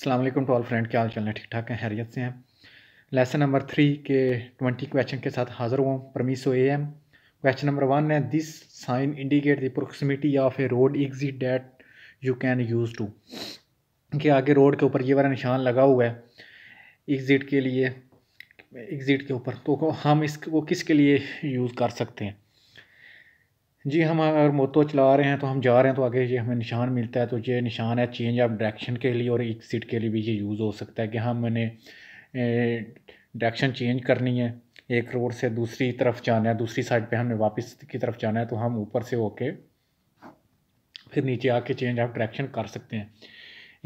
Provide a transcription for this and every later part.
अल्लाम to all friend क्या हाल चल ठीक ठाक हैं हैरियत से हैं लेसन नंबर थ्री के ट्वेंटी क्वेश्चन के साथ हाज़िर हुआ परमीसो A M question number one है this sign indicate the proximity of a road exit that you can use to कि आगे रोड के ऊपर ये वाला निशान लगा हुआ है एग्ज़िट के लिए एग्ज़िट के ऊपर तो हम इसको किसके लिए यूज़ कर सकते हैं जी हम अगर मोटो चला रहे हैं तो हम जा रहे हैं तो आगे ये हमें निशान मिलता है तो ये निशान है चेंज ऑफ डायरेक्शन के लिए और एक सीट के लिए भी ये यूज़ हो सकता है कि हमने डायरेक्शन चेंज करनी है एक रोड से दूसरी तरफ जाना है दूसरी साइड पे हमने वापस की तरफ जाना है तो हम ऊपर से होके फिर नीचे आके चेंज ऑफ डायरेक्शन कर सकते हैं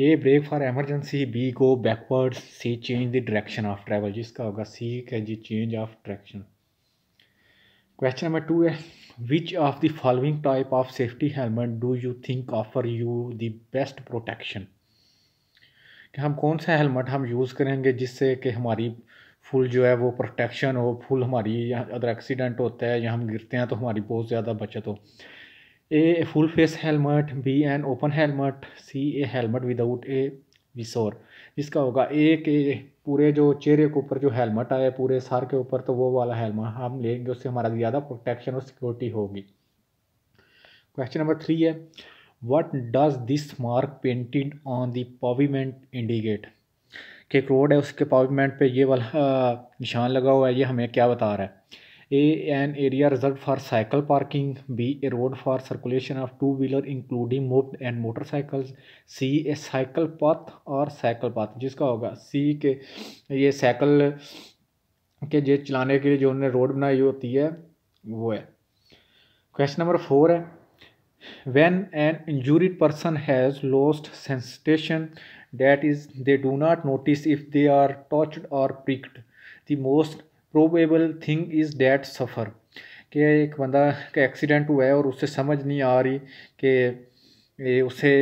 A brake for emergency B go backward C change the direction of travel जिसका होगा सी का जी change of direction question number two है which of the following type of safety helmet do you think offer you the best protection कि हम कौन सा helmet हम यूज़ करेंगे जिससे कि हमारी फुल जो है वो प्रोटेक्शन हो फुल हमारी या अगर एक्सीडेंट होता है या हम गिरते हैं तो हमारी बहुत ज़्यादा बचत हो A full face helmet B an open helmet C a helmet without a visor जिसका होगा एक पूरे जो चेहरे के ऊपर जो हेलमेट आया पूरे सर के ऊपर तो वो वाला हेलमेट हम लेंगे उससे हमारा ज़्यादा प्रोटेक्शन और सिक्योरिटी होगी क्वेश्चन नंबर थ्री है what does this mark painted on the pavement indicate कि एक रोड है उसके पावीमेंट पे ये वाला निशान लगा हुआ है ये हमें क्या बता रहा है A an area reserve for cycle parking B a road for circulation of two wheeler including मूव and motorcycles C a cycle path और साइकिल पथ जिसका होगा सी के ये साइकिल के जे चलाने के लिए जो उन्होंने रोड बनाई होती है वो है क्वेश्चन नंबर फोर है when an injured person has lost sensation that is they do not notice if they are touched or pricked the most probable thing is that suffer कि एक बंदा का एक्सीडेंट हुआ है और उससे समझ नहीं आ रही कि उसे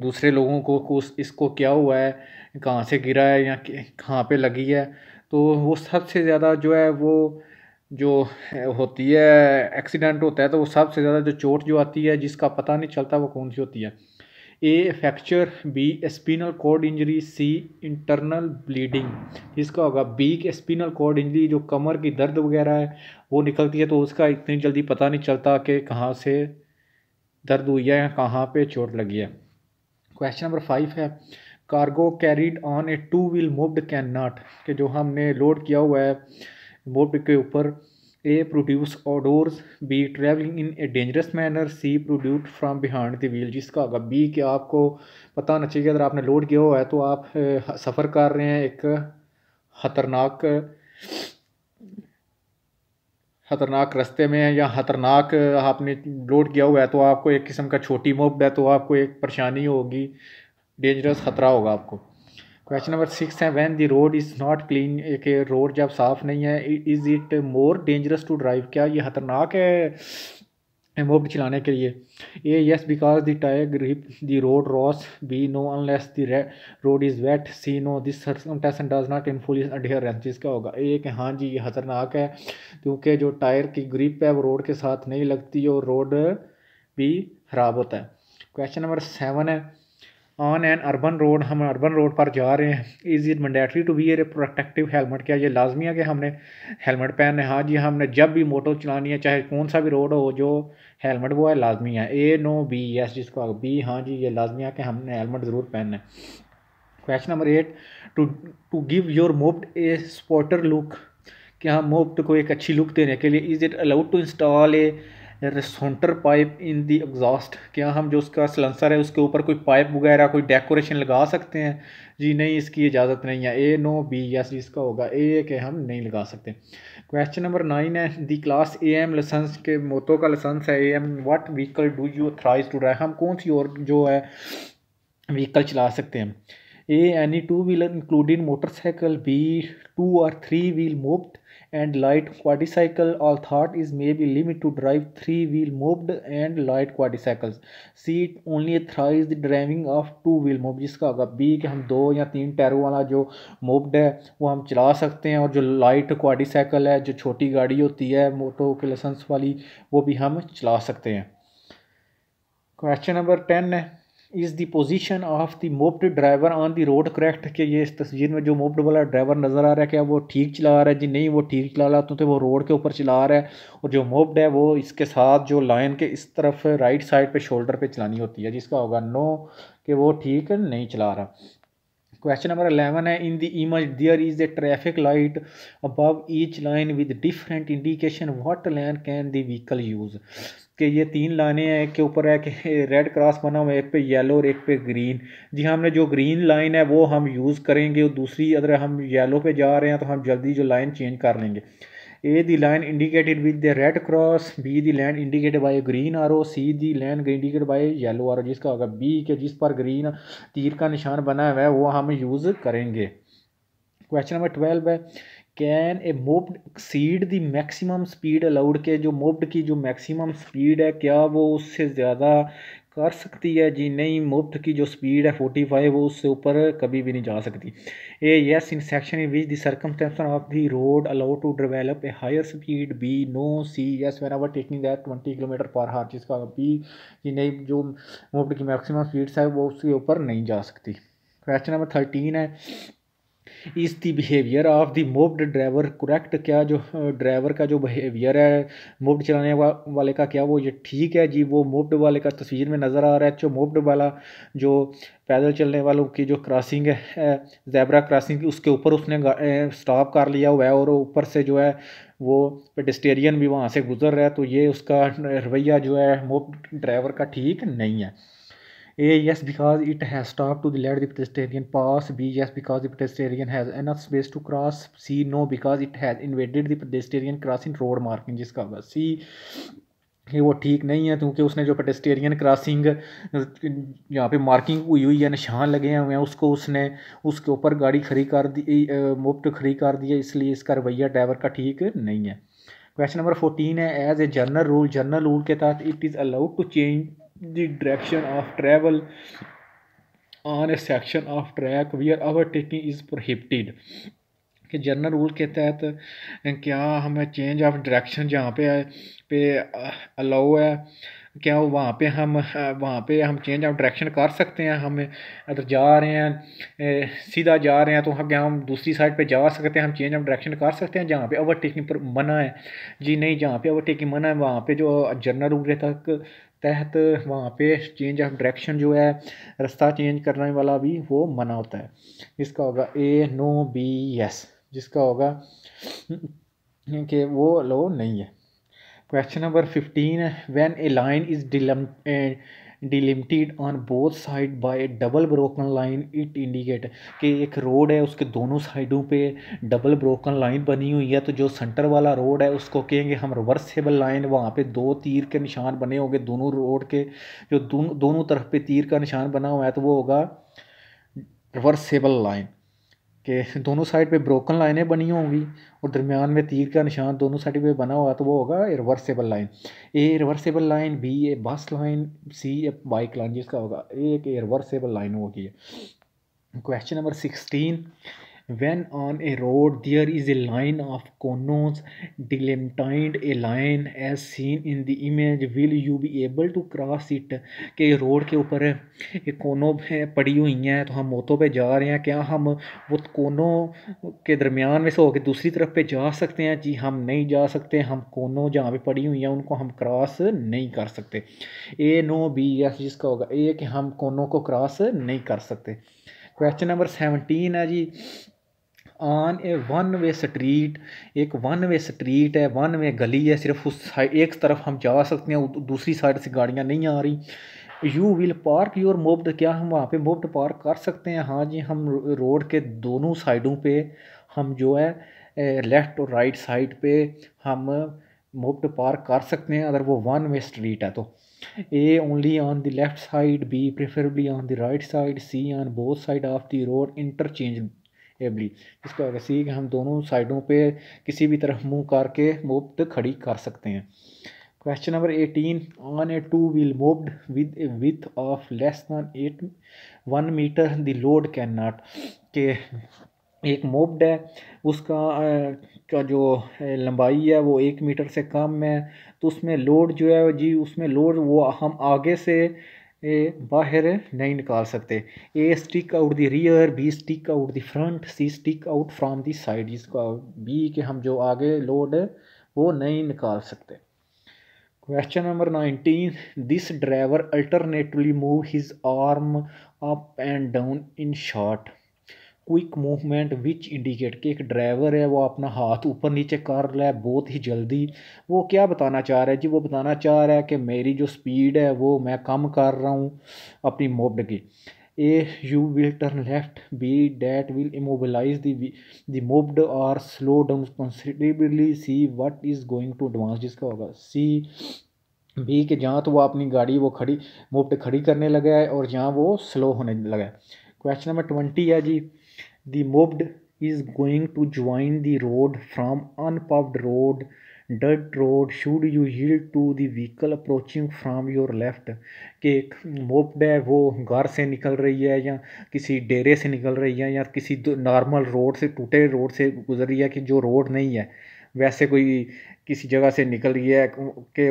दूसरे लोगों को इसको क्या हुआ है कहाँ से गिरा है या कहाँ पे लगी है तो वो सबसे ज़्यादा जो है वो जो होती है एक्सीडेंट होता है तो वो सबसे ज़्यादा जो चोट जो आती है जिसका पता नहीं चलता वो कौन सी होती है A fracture B spinal cord injury C internal bleeding इसका होगा बी के स्पिनल कोड इंजरी जो कमर की दर्द वगैरह है वो निकलती है तो उसका इतनी जल्दी पता नहीं चलता कि कहाँ से दर्द हुई है या कहाँ पर चोट लगी है क्वेश्चन नंबर फाइव है cargo carried on a two wheel moped can not कि जो हमने लोड किया हुआ है मूव्ड के ऊपर A protrude outdoors. B travelling in a dangerous manner C protrude from behind the wheel जिसका होगा बी कि आपको पता होना चाहिए अगर आपने लोड किया हुआ है तो आप सफ़र कर रहे हैं एक खतरनाक खतरनाक रास्ते में या खतरनाक आपने लोड किया हुआ है तो आपको एक किस्म का छोटी मोब है तो आपको एक परेशानी होगी डेंजरस ख़तरा होगा आपको क्वेश्चन नंबर सिक्स है when the road is not clean एक रोड जब साफ़ नहीं है is it more dangerous to drive क्या ये ख़तरनाक है मोब चलाने के लिए A yes because the tyre grip the road worse B no unless the road is wet C no this does not influence adherence का होगा ए कि हाँ जी ये ख़तरनाक है क्योंकि जो टायर की ग्रिप है वो रोड के साथ नहीं लगती और रोड भी ख़राब होता है क्वेश्चन नंबर सेवन है ऑन एन अर्बन रोड हम अर्बन रोड पर जा रहे हैं is is mandatory to be a protective helmet क्या ये लाजमी है कि हमने हेलमेट पहनना है हाँ जी हमने जब भी मोटर चलानी है चाहे कौन सा भी रोड हो जो हेलमेट वो है लाजमी है ए नो बी यस जिसको बी हाँ जी ये लाजमी है कि हमने हेलमेट ज़रूर पहनना है question number eight to to give your moped a sportier look क्या हम मोब्ड को एक अच्छी लुक देने के लिए is it allowed to install a resonator pipe in the exhaust क्या हम जो उसका सिलेंसर है उसके ऊपर कोई पाइप वगैरह कोई डेकोरेशन लगा सकते हैं जी नहीं इसकी इजाज़त नहीं है ए नो बी यस इसका होगा ए के हम नहीं लगा सकते क्वेश्चन नंबर नाइन है the class A M licence के मोतो का लसेंस है A M what vehicle do you authorise to drive हम कौन सी और जो है व्हीकल चला सकते हैं A any two wheeler including motorcycle B two or three wheel moped and light quadricycle or thought is maybe limit to drive three wheel moved and light quadricycles C it only is the driving of two wheel मूव जिसका होगा B कि हम दो या तीन टायरों वाला जो मूव्ड है वो हम चला सकते हैं और जो लाइट क्वाडिसाइकिल है जो छोटी गाड़ी होती है मोटो के लाइसेंस वाली वो भी हम चला सकते हैं क्वेश्चन नंबर टेन है is the position of the moped driver on the road correct कि ये इस तस्वीर में जो मोप्ड वाला ड्राइवर नज़र आ रहा है क्या वो ठीक चला रहा है जी नहीं वो ठीक चला रहा तो, वो रोड के ऊपर चला रहा है और जो मोप्ड है वो इसके साथ जो लाइन के इस तरफ राइट साइड पे शोल्डर पे चलानी होती है जिसका होगा नो कि वो ठीक नहीं चला रहा क्वेश्चन नंबर अलेवन है in the image there is a traffic light above each line with different indication what line can the vehicle use कि ये तीन लाइनें हैं एक के ऊपर है कि रेड क्रॉस बना हुआ है एक पे येलो और एक पे ग्रीन जी हाँ, हमने जो ग्रीन लाइन है वो हम यूज़ करेंगे और दूसरी अगर हम येलो पे जा रहे हैं तो हम जल्दी जो लाइन चेंज कर लेंगे A the line indicated with the red cross B the line indicated by green arrow C the line indicate by or yellow जिसका होगा बी के जिस पर ग्रीन तीर का निशान बना हुआ है वो हम यूज़ करेंगे क्वेश्चन नंबर ट्वेल्व है can a moped exceed the maximum speed allowed के जो मोब्ड की जो मैक्सिमम स्पीड है क्या वो उससे ज़्यादा कर सकती है जी नहीं मुफ्त की जो स्पीड है फोर्टी फाइव वो उससे ऊपर कभी भी नहीं जा सकती A yes in section in which the circumstances of the road allow to develop a higher speed B no C yes when overtaking that twenty kilometre per hour जिसका B जी नहीं जो मुफ्त की मैक्सिमम स्पीड्स है वो उसके ऊपर नहीं जा सकती क्वेश्चन नंबर थर्टीन है is the behaviour of the moped driver correct क्या जो ड्राइवर का जो बिहेवियर है मोब्ड चलाने वा, वाले का क्या वो ये ठीक है जी वो मोब्ड वाले का तस्वीर में नज़र आ रहा है जो मोब्ड वाला जो पैदल चलने वालों की जो क्रॉसिंग है जैबरा क्रॉसिंग उसके ऊपर उसने स्टॉप कर लिया हुआ है और ऊपर से जो है वो पेडिस्टेरियन भी वहाँ से गुजर रहा है तो ये उसका रवैया जो है मोब ड्राइवर का ठीक नहीं है A. Yes, because it has stopped to the left the pedestrian path. B. Yes, because the pedestrian has enough space to cross. C. No, because it has invaded the pedestrian crossing road marking जिसका होगा C. कि वो ठीक नहीं है क्योंकि उसने जो पेडेस्टेरियन क्रॉसिंग यहाँ पे मार्किंग हुई हुई है निशान लगे हुए हैं उसको उसने उसके ऊपर गाड़ी खड़ी कर दी मुफ्त खड़ी कर दी है इसलिए इसका रवैया ड्राइवर का ठीक नहीं है क्वेश्चन नंबर फोर्टीन है as a general rule general rule के तहत it is allowed to change the direction of travel on a section of track where overtaking is prohibited कि जनरल रूल के तहत क्या हमें चेंज ऑफ डायरेक्शन जहाँ पे पे अलाउ uh, है क्या वहाँ पे हम uh, वहाँ पे हम चेंज ऑफ डायरेक्शन कर सकते हैं हम अगर जा रहे हैं uh, सीधा जा रहे हैं तो हम क्या हम दूसरी साइड पे जा सकते हैं हम चेंज ऑफ डायरेक्शन कर सकते हैं जहाँ पे ओवरटेकिंग पर मना है जी नहीं जहाँ पे ओवरटेकिंग मना है वहाँ पे जो जनरल रूल रहता तहत वहाँ पे चेंज ऑफ डायरेक्शन जो है रास्ता चेंज करने वाला भी वो मना होता है इसका होगा ए नो बी एस जिसका होगा कि वो लो नहीं है question number fifteen when a line is डिलम delimited on both side by double broken line it indicate कि एक रोड है उसके दोनों साइडों पे डबल ब्रोकन लाइन बनी हुई है तो जो सेंटर वाला रोड है उसको कहेंगे हम रिवर्सेबल लाइन वहाँ पे दो तीर के निशान बने होंगे दोनों रोड के जो दोनों दोनों तरफ पे तीर का निशान बना हुआ है तो वो होगा रिवर्सेबल लाइन कि दोनों साइड पे ब्रोकन लाइनें बनी होंगी और दरमियान में तीर का निशान दोनों साइड पे बना हुआ तो वो होगा reversible line A reversible line B a bus line C a bike line जिसका होगा ए एक रिवर्सेबल लाइन होगी question number sixteen When on a road there is a line of cones delimited a line as seen in the image will you be able to cross it के road के ऊपर ये कोनों पड़ी हुई हैं तो हम मोतों पे जा रहे हैं क्या हम वो कोनों के दरमियान में से होकर दूसरी तरफ पे जा सकते हैं जी हम नहीं जा सकते हम कोनों जहाँ पे पड़ी हुई हैं उनको हम क्रॉस नहीं कर सकते ए नो बी एस जिसका होगा ए कि हम कोनों को क्रॉस नहीं कर सकते क्वेश्चन नंबर सेवनटीन है जी on a one way street एक वन वे स्ट्रीट है वन वे गली है सिर्फ उस साइड एक तरफ हम जा सकते हैं दूसरी साइड से गाड़ियाँ नहीं आ रही you will park your moped क्या हम वहाँ पे मोब्ड पार्क कर सकते हैं हाँ जी हम रोड के दोनों साइडों पे हम जो है लेफ़्ट और राइट साइड पे हम मोब्ड पार्क कर सकते हैं अगर वो वन वे स्ट्रीट है तो A only on the left side B preferably on the right side C on both side of the road interchangeably इसको ऐसे ही हम दोनों साइडों पे किसी भी तरफ मुंह करके मुफ्त खड़ी कर सकते हैं question number eighteen on a two wheel moped with a width of less than eight one metre the load can not के एक मोब्ड है उसका का जो लंबाई है वो एक मीटर से कम है तो उसमें लोड जो है जी उसमें लोड वो हम आगे से बाहर नहीं निकाल सकते A stick out the rear B stick out the front C stick out from the side जिसको बी के हम जो आगे लोड वो नहीं निकाल सकते question number nineteen this driver alternatively move his arm up and down in short quick movement which indicate कि एक ड्राइवर है वो अपना हाथ ऊपर नीचे कर रहा है बहुत ही जल्दी वो क्या बताना चाह रहा है जी वो बताना चाह रहा है कि मेरी जो स्पीड है वो मैं कम कर रहा हूँ अपनी मोबड की a you will turn left be that will immobilize the mob are slow down considerably see what is going to advance जिसका होगा सी बी के जहाँ तो वो अपनी गाड़ी वो खड़ी मोबड खड़ी करने लगा है और जहाँ वो स्लो होने लगा है क्वेश्चन नंबर ट्वेंटी है जी The mobbed is going to join the road from unpaved road, dirt road. Should you yield to the vehicle approaching from your left? कि एक मोप्ड है वो घर से निकल रही है या किसी डेरे से निकल रही है या किसी नॉर्मल रोड से टूटे रोड से गुजर रही है कि जो रोड नहीं है वैसे कोई किसी जगह से निकल रही है कि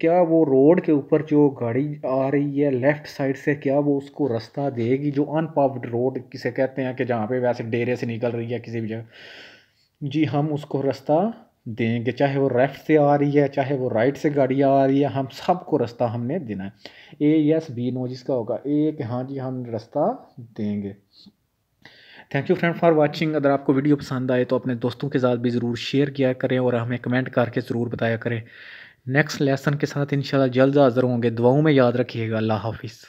क्या वो रोड के ऊपर जो गाड़ी आ रही है लेफ़्ट साइड से क्या वो उसको रास्ता देगी जो अनपावड रोड किसे कहते हैं कि जहाँ पे वैसे डेरे से निकल रही है किसी भी जगह जी हम उसको रास्ता देंगे चाहे वो लेफ़्ट से आ रही है चाहे वो राइट से गाड़ी आ रही है हम सबको रास्ता हमने देना है ए यस बी नो जिसका होगा ए कि हाँ जी हम रास्ता देंगे thank you friend for watching अगर आपको वीडियो पसंद आए तो अपने दोस्तों के साथ भी ज़रूर शेयर किया करें और हमें कमेंट करके ज़रूर बताया करें नेक्स्ट लेसन के साथ इंशाल्लाह जल्द हाज़िर होंगे दुआओं में याद रखिएगा अल्लाह हाफिज़